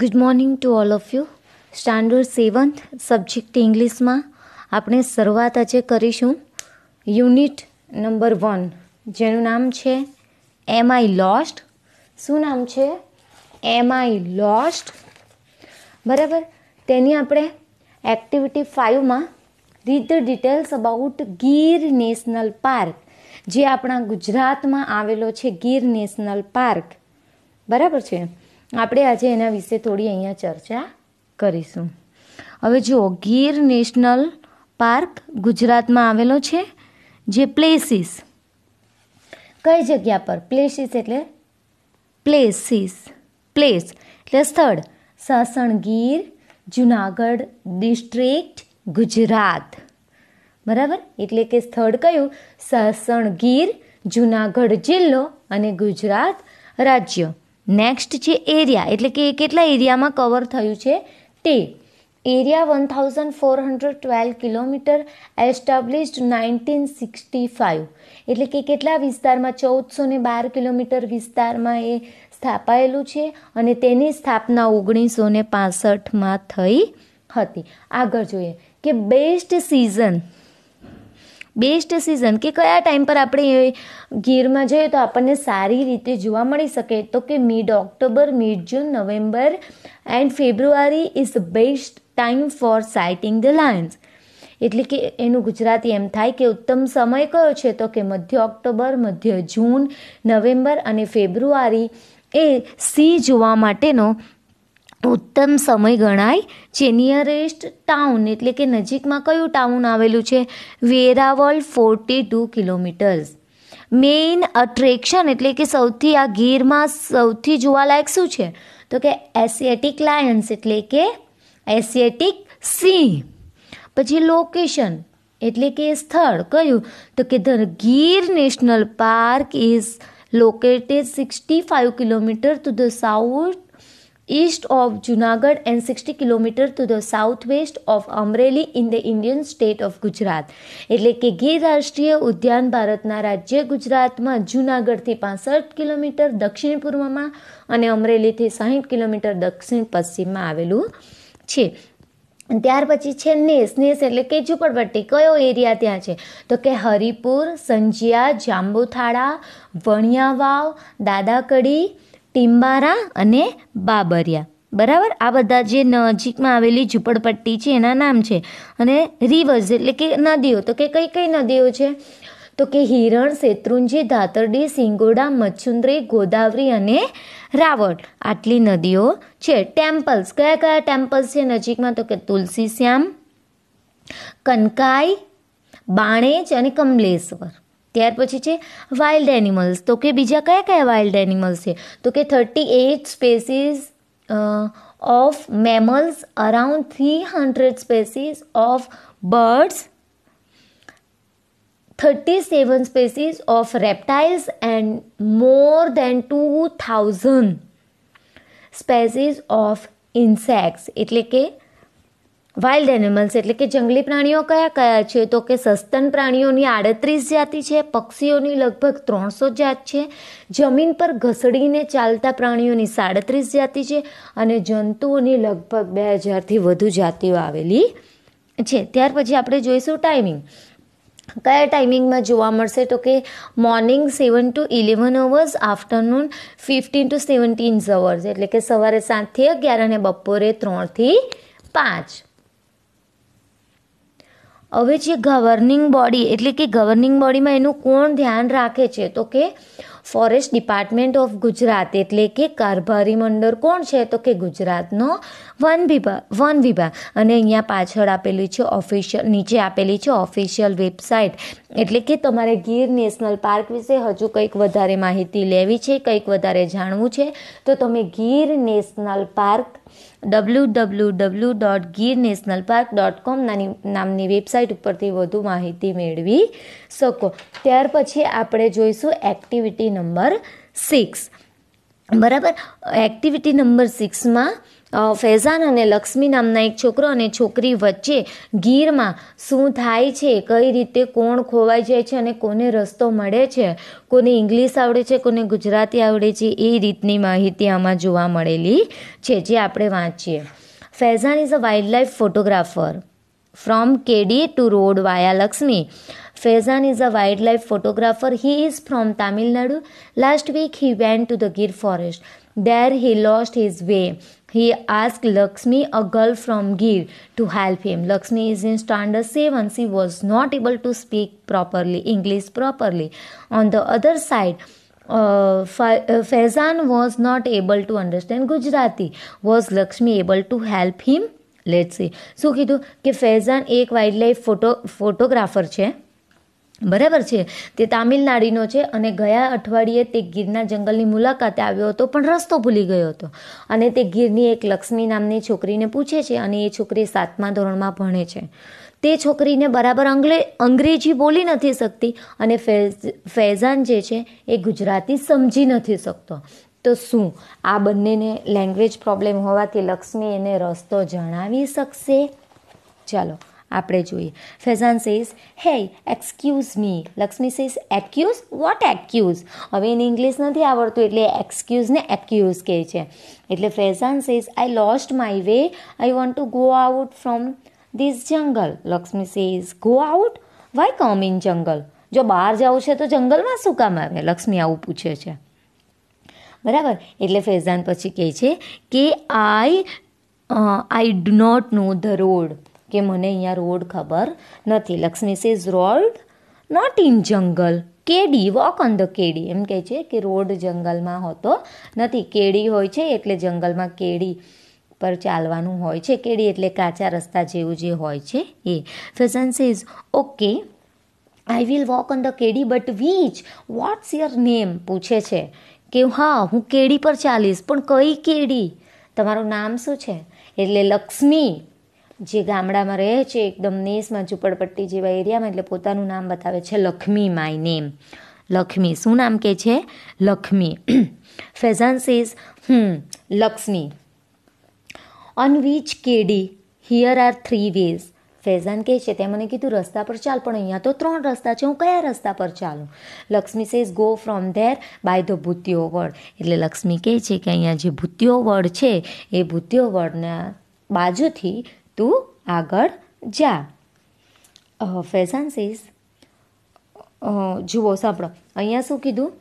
Good morning to all of you standard seventh subject ઇંગ્લિશમાં આપણે શરૂઆત આજે કરીશું યુનિટ નંબર વન જેનું નામ છે એમ આઈ લોસ્ટ શું નામ છે એમ આઈ લોસ્ટ બરાબર તેની આપણે એક્ટિવિટી ફાઇવમાં read details about Gir national park જે આપણા ગુજરાતમાં આવેલો છે ગીર નેશનલ પાર્ક બરાબર છે આપણે આજે એના વિશે થોડી અહીંયા ચર્ચા કરીશું હવે જુઓ ગીર નેશનલ પાર્ક ગુજરાતમાં આવેલો છે જે પ્લેસીસ કઈ જગ્યા પર પ્લેસીસ એટલે પ્લેસીસ પ્લેસ એટલે સ્થળ સાસણ ગીર જુનાગઢ ડિસ્ટ્રિક્ટ ગુજરાત બરાબર એટલે કે સ્થળ કયું સાસણ ગીર જુનાગઢ જિલ્લો અને ગુજરાત રાજ્ય નેક્સ્ટ છે એરિયા એટલે કે એ કેટલા એરિયામાં કવર થયું છે તે area one thousand four hundred twelve kilometre established nineteen sixty five એટલે કે કેટલા વિસ્તારમાં ચૌદસો ને બાર કિલોમીટર વિસ્તારમાં એ સ્થાપાયેલું છે અને તેની સ્થાપના ઓગણીસો ને પાસઠમાં થઈ હતી આગળ જોઈએ કે બેસ્ટ સિઝન બેસ્ટ સિઝન કે કયા ટાઈમ પર આપણે ગીરમાં જઈએ તો આપણને સારી રીતે જોવા મળી શકે તો કે mid October mid June November and February is best time for sighting the lions એટલે કે એનું ગુજરાતી એમ થાય કે ઉત્તમ સમય કયો છે તો કે મધ્ય ઓક્ટોબર મધ્ય જૂન નવેમ્બર અને ફેબ્રુઆરી એ સી જોવા માટેનો ઉત્તમ સમય ગણાય જે નિયરેસ્ટ ટાઉન એટલે કે નજીકમાં કયું ટાઉન આવેલું છે Veraval forty two kilometres main attraction એટલે કે સૌથી આ ગીરમાં સૌથી જોવાલાયક શું છે તો કે એશિયાટિક લાયન્સ એટલે કે એશિયાટિક સિંહ પછી લોકેશન એટલે કે સ્થળ કયું તો કે the Gir national park is located sixty five kilometre to the south east of Junagadh and sixty kilometre to the southwest of Amreli in the Indian state of Gujarat એટલે કે ગીર રાષ્ટ્રીય ઉદ્યાન ભારતના રાજ્ય ગુજરાતમાં જુનાગઢથી પાસઠ કિલોમીટર દક્ષિણ પૂર્વમાં અને અમરેલીથી સાહીઠ કિલોમીટર દક્ષિણ પશ્ચિમમાં આવેલું છે ત્યાર પછી છે નેસ નેસ એટલે કે ઝૂંપડપટ્ટી કયો એરિયા ત્યાં છે તો કે હરિપુર સંજિયા જાંબુથાળા વણિયાવાવ દાદાકડી ટીમ્બારા અને બાબરિયા બરાબર આ બધા જે નજીકમાં આવેલી ઝૂંપડપટ્ટી છે એના નામ છે અને રિવર્સ એટલે કે નદીઓ તો કે કઈ કઈ નદીઓ છે તો કે હિરણ શેત્રુંજી ધાતરડી સિંગોડા મચ્છુંદ્રી ગોદાવરી અને રાવળ આટલી નદીઓ છે ટેમ્પલ્સ કયા કયા ટેમ્પલ્સ છે નજીકમાં તો કે તુલસી શ્યામ કનકાઈ બાણેજ અને કમલેશ્વર ત્યાર પછી છે વાઇલ્ડ એનિમલ્સ તો કે બીજા કયા કયા વાઇલ્ડ એનિમલ્સ છે તો કે thirty eight species of mammals around three hundred species of birds thirty seven species of reptiles and more then two thousand species of insects એટલે કે વાઇલ્ડ એનિમલ્સ એટલે કે જંગલી પ્રાણીઓ કયા કયા છે તો કે સસ્તન પ્રાણીઓની આડત્રીસ જાતિ છે પક્ષીઓની લગભગ ત્રણસો જાત છે જમીન પર ઘસડીને ચાલતા પ્રાણીઓની સાડત્રીસ જાતિ છે અને જંતુઓની લગભગ બે હજારથી વધુ જાતિઓ આવેલી છે ત્યાર પછી આપણે જોઈશું ટાઈમિંગ કયા ટાઈમિંગમાં જોવા મળશે તો કે morning seven to eleven hours afternoon fifteen to seventeens hours એટલે કે સવારે સાતથી અગિયાર અને બપોરે ત્રણથી પાંચ હવે જે ગવર્નિંગ બોડી એટલે કે ગવર્નિંગ બોડીમાં એનું કોણ ધ્યાન રાખે છે તો કે ફોરેસ્ટ ડિપાર્ટમેન્ટ ઓફ ગુજરાત એટલે કે કારભારી મંડળ કોણ છે તો કે ગુજરાતનો વન વિભાગ વન વિભાગ અને અહીંયા પાછળ આપેલી છે ઓફિશિયલ નીચે આપેલી છે ઓફિશિયલ વેબસાઇટ એટલે કે તમારે ગીર નેશનલ પાર્ક વિશે હજુ કંઈક વધારે માહિતી લેવી છે કંઈક વધારે જાણવું છે તો તમે Gir national park W W W dot Gir national park dot com નામની વેબસાઇટ ઉપરથી વધુ માહિતી મેળવી શકો ત્યાર પછી આપણે જોઈશું એક્ટિવિટી નંબર સિક્સ બરાબર એક્ટિવિટી નંબર સિક્સમાં ફૈઝાન અને લક્ષ્મી નામના એક છોકરો અને છોકરી વચ્ચે ગીરમાં શું થાય છે કઈ રીતે કોણ ખોવાઈ જાય છે અને કોને રસ્તો મળે છે કોને ઇંગ્લિશ આવડે છે કોને ગુજરાતી આવડે છે એ રીતની માહિતી આમાં જોવા મળેલી છે જે આપણે વાંચીએ Faizan is a wild life photographer from કેડી to road via Lakshmi Faizan is a wildlife photographer he is from Tamil Nadu last week he he to the Gir forest There he lost his way. He asked Lakshmi, a girl from Gir, to help him. Lakshmi is in standard 7. She was not able to speak properly, English properly. On the other side, uh, uh Faizan was not able to understand Gujarati. Was Lakshmi able to help him? Let's શું So, he Faizan એક wild life photo photographer. છે બરાબર છે તે તામિલનાડીનો છે અને ગયા અઠવાડિયે તે ગીરના જંગલની મુલાકાતે આવ્યો હતો પણ રસ્તો ભૂલી ગયો હતો અને તે ગીરની એક લક્ષ્મી નામની છોકરીને પૂછે છે અને એ છોકરી સાતમા ધોરણમાં ભણે છે તે છોકરીને બરાબર અંગ્રેજી બોલી નથી શકતી અને ફેઝ ફૈઝાન જે છે એ ગુજરાતી સમજી નથી શકતો તો શું આ બંનેને લેંગ્વેજ પ્રોબ્લેમ હોવાથી લક્ષ્મી એને રસ્તો જણાવી શકશે ચાલો આપણે જોઈએ Faizan says hey excuse me Lakshmi says accuse what accuse હવે એને ઇંગ્લિશ નથી આવડતું એટલે એક્સક્યુઝને એક્યુઝ કહે છે એટલે Faizan says I lost my way I want to go out from this jungle Lakshmi says go out why come in jungle જો બહાર જવું છે તો જંગલમાં શું કામ આવે લક્ષ્મી આવું પૂછે છે બરાબર એટલે ફેઝાન પછી કહે છે કે I I do not know the road કે મને અહીંયા રોડ ખબર નથી Lakshmi says road not in jungle kedi walk on the kedi એમ કહે છે કે રોડ જંગલમાં હોતો નથી કેડી હોય છે એટલે જંગલમાં કેડી પર ચાલવાનું હોય છે કેડી એટલે કાચા રસ્તા જેવું જે હોય છે એ Faizan says okay I will walk on the kedi but which what's your name પૂછે છે કે હા હું કેડી પર ચાલીશ પણ કઈ કેડી તમારું નામ શું છે એટલે લક્ષ્મી જે ગામડામાં રહે છે એકદમ નેસમાં ઝૂંપડપટ્ટી જેવા એરિયામાં એટલે પોતાનું નામ બતાવે છે લક્ષ્મી માય નેમ લક્ષ્મી શું નામ કહે છે Lakshmi Faizan's is hmm Lakshmi on which kedi here are three ways Faizan કહે છે તે મને કીધું રસ્તા પર ચાલ પણ અહીંયા તો ત્રણ રસ્તા છે હું કયા રસ્તા પર ચાલું Lakshmi says go from there by the bhutiyo vad એટલે લક્ષ્મી કહે છે કે અહીંયા જે ભૂત્યો વર્ડ છે એ ભૂત્યો વર્ડના બાજુથી તું આગળ જા ફેઝન સીઝ જુઓ સાંભળો અહીંયા શું કીધું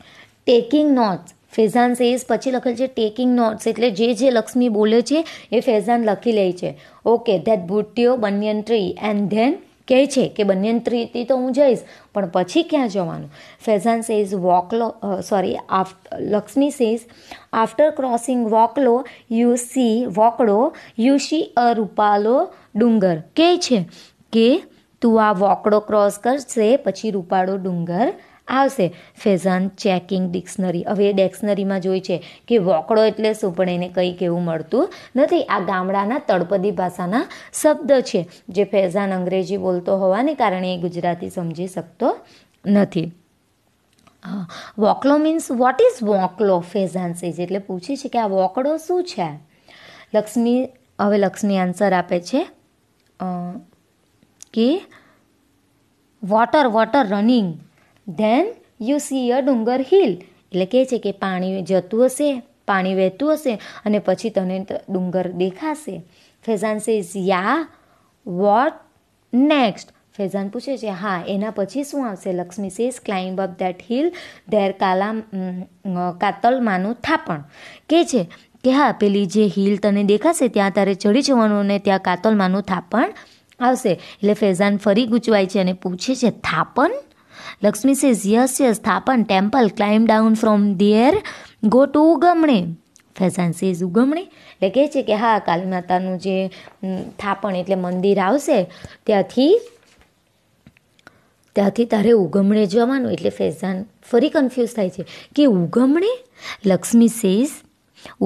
ટેકિંગ નોટ્સ ફેઝાન સેઝ પછી લખેલ છે ટેકિંગ નોટ્સ એટલે જે જે લક્ષ્મી બોલે છે એ ફેઝાન લખી લે છે okay that bhutiyo banyan tree and then કહે છે કે બંને ત્રીતિ તો હું જઈશ પણ પછી ક્યાં જવાનું Faizan says vokdo sorry Lakshmi says after crossing vokdo you see vokdo you see a rupalo dungar કહે છે કે તું આ વોકડો ક્રોસ કરશે પછી રૂપાળો ડુંગર આવશે ફેઝાન ચેકિંગ ડિક્શનરી હવે એ ડિક્શનરીમાં જોઈ છે કે વોકડો એટલે શું પણ એને કંઈ કહેવું મળતું નથી આ ગામડાના તળપદી ભાષાના શબ્દ છે જે ફેઝાન અંગ્રેજી બોલતો હોવાને કારણે એ ગુજરાતી સમજી શકતો નથી vokdo means what is vokdo Faizan says એટલે પૂછે છે કે આ વોકડો શું છે લક્ષ્મી હવે લક્ષ્મી આન્સર આપે છે કે water water running then you see a dungar hill એટલે કહે છે કે પાણી જતું હશે પાણી વહેતું હશે અને પછી તને ડુંગર દેખાશે Faizan says yeah what next Faizan પૂછે છે હા એના પછી શું આવશે Lakshmi says climb up that hill there કાલા કાતલમાનું થાપણ કે છે કે હા પેલી જે હિલ તને દેખાશે ત્યાં તારે ચડી જવાનું અને ત્યાં કાતલમાનું થાપણ આવશે એટલે ફેઝાન ફરી ગૂંચવાય છે અને પૂછે છે thapan Lakshmi says yes yes thapan temple climb down from there go to ugamne Faizan says ugamne એટલે કહે છે કે હા કાલી માતાનું જે થાપણ એટલે મંદિર આવશે ત્યાંથી ત્યાંથી તારે ઉગમણે જવાનું એટલે ફેઝાન ફરી કન્ફ્યુઝ થાય છે કે ઉગમણે Lakshmi says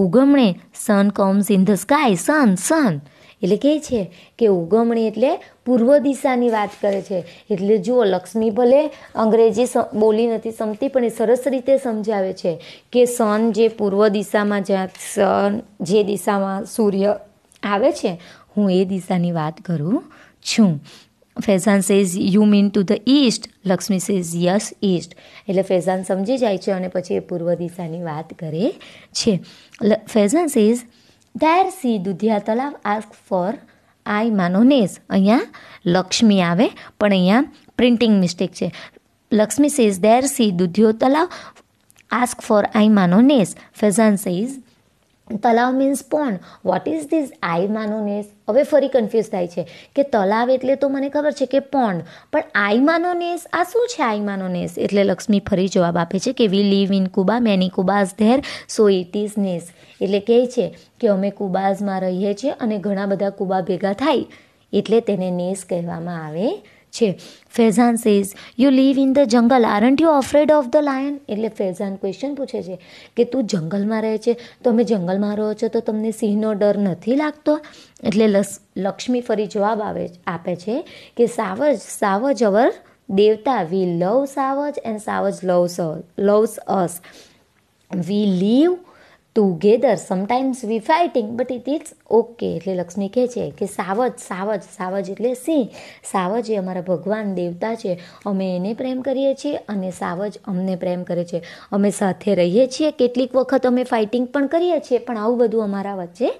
ugamne sun comes in the sky sun sun એટલે કહે છે કે ઉગમણી એટલે પૂર્વ દિશાની વાત કરે છે એટલે જુઓ લક્ષ્મી ભલે અંગ્રેજી બોલી નથી સમતી પણ એ સરસ રીતે સમજાવે છે કે સન જે પૂર્વ દિશામાં જ્યાં સન જે દિશામાં સૂર્ય આવે છે હું એ દિશાની વાત કરું છું Faizan says you mean to the east Lakshmi says yes east એટલે ફેઝાન સમજી જાય છે અને પછી એ પૂર્વ દિશાની વાત કરે છે Faizan says there see Dudhiya talav ask for Aai માનો નેસ અહીંયા લક્ષ્મી આવે પણ અહીંયા પ્રિન્ટિંગ મિસ્ટેક છે Lakshmi says there see Dudhiyo talav ask for Aai માનો nes Faizan says talav means pond what is this Aai માનોનેસ હવે ફરી કન્ફ્યુઝ થાય છે કે તલાવ એટલે તો મને ખબર છે કે પોન્ડ પણ આઈ માનોનેસ આ શું છે આઈ માનોનેસ એટલે લક્ષ્મી ફરી જવાબ આપે છે કે we live in kuba many kubas there so it is nes એટલે કહે છે કે અમે કુબાઝમાં રહીએ છીએ અને ઘણા બધા કુબા ભેગા થાય એટલે તેને નેસ કહેવામાં આવે છે Faizan says you live in the jungle aren't you afraid of the lion એટલે ફેઝાન ક્વેશ્ચન પૂછે છે કે તું જંગલમાં રહે છે તમે જંગલમાં રહો છો તો તમને સિંહનો ડર નથી લાગતો એટલે લક્ષ્મી ફરી જવાબ આવે આપે છે કે સાવજ savaj our devta we love savaj and savaj love loves us we live together sometimes we fighting but it is okay એટલે લક્ષ્મી કહે છે કે સાવજ સાવજ સાવજ એટલે સિંહ સાવજ એ અમારા ભગવાન દેવતા છે અમે એને પ્રેમ કરીએ છીએ અને સાવજ અમને પ્રેમ કરે છે અમે સાથે રહીએ છીએ કેટલીક વખત અમે ફાઇટિંગ પણ કરીએ છીએ પણ આવું બધું અમારા વચ્ચે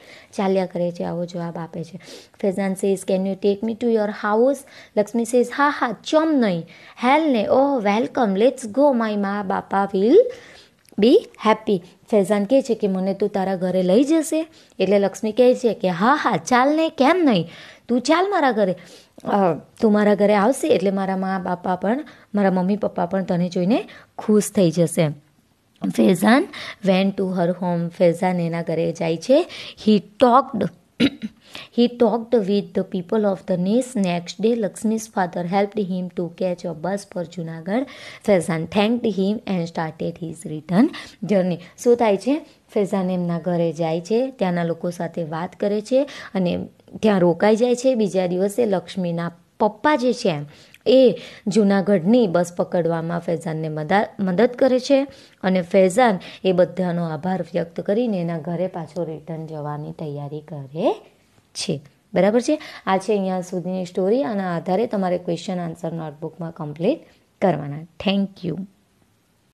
ચાલ્યા કરે છે આવો જવાબ આપે છે Faizan says can you take me to your house Lakshmi says હા હા ચમ નહીં હેલ ને oh welcome let's go my ma bapa will be happy Faizan કહે છે કે મને તું તારા ઘરે લઈ જશે એટલે લક્ષ્મી કહે છે કે હા હા ચાલ ને કેમ નહીં તું ચાલ મારા ઘરે તું મારા ઘરે આવશે એટલે મારા મા બાપા પણ મારા મમ્મી પપ્પા પણ તને જોઈને ખુશ થઈ જશે Faizan went to her home Faizan એના ઘરે જાય છે he talked he talked with the people of the nest. Next day, Lakshmi's father helped him to catch a bus for Junagadh. Faizan thanked him and started his return journey. શું થાય છે ફેઝાન એમના ઘરે જાય છે ત્યાંના લોકો સાથે વાત કરે છે અને ત્યાં રોકાઈ જાય છે બીજા દિવસે લક્ષ્મીના પપ્પા જે છે એ જૂનાગઢની બસ પકડવામાં ફૈઝાનને મદદ કરે છે અને ફૈઝાન એ બધાનો આભાર વ્યક્ત કરીને એના ઘરે પાછો રિટર્ન જવાની તૈયારી કરે છે બરાબર છે આ છે અહીંયા સુધીની સ્ટોરી આના આધારે તમારે ક્વેશ્ચન આન્સર નોટબુકમાં કમ્પ્લીટ કરવાના થેન્ક યુ